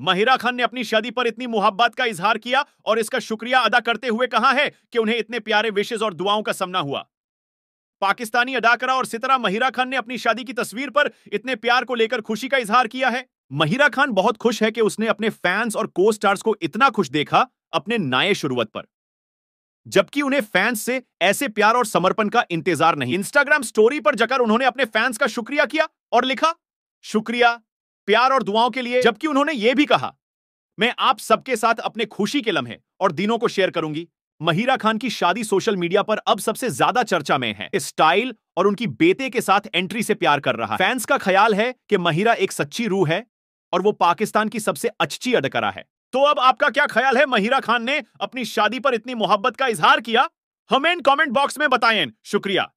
महिरा खान ने अपनी शादी पर इतनी मुहब्बत का इजहार किया और इसका शुक्रिया अदा करते हुए कहा है कि उन्हें इतने प्यारे विशेष और दुआओं का सामना हुआ पाकिस्तानी अदाकारा और सितरा महिरा खान ने अपनी शादी की तस्वीर पर इतने प्यार को लेकर खुशी का इजहार किया है महिरा खान बहुत खुश है कि उसने अपने फैंस और को स्टार्स को इतना खुश देखा अपने नए शुरुआत पर जबकि उन्हें फैंस से ऐसे प्यार और समर्पण का इंतजार नहीं इंस्टाग्राम स्टोरी पर जाकर उन्होंने अपने फैंस का शुक्रिया किया और लिखा शुक्रिया प्यार और दुआओं के लिए जबकि उन्होंने ये भी कहा मैं आप सबके साथ अपने खुशी के लम्हे और दिनों को शेयर करूंगी महिरा खान की शादी सोशल मीडिया पर अब सबसे ज्यादा चर्चा में है स्टाइल और उनकी बेटे के साथ एंट्री से प्यार कर रहा फैंस का ख्याल है कि महिरा एक सच्ची रूह है और वो पाकिस्तान की सबसे अच्छी अडकरा है तो अब आपका क्या ख्याल है महिरा खान ने अपनी शादी पर इतनी मोहब्बत का इजहार किया हमें कमेंट बॉक्स में बताएं शुक्रिया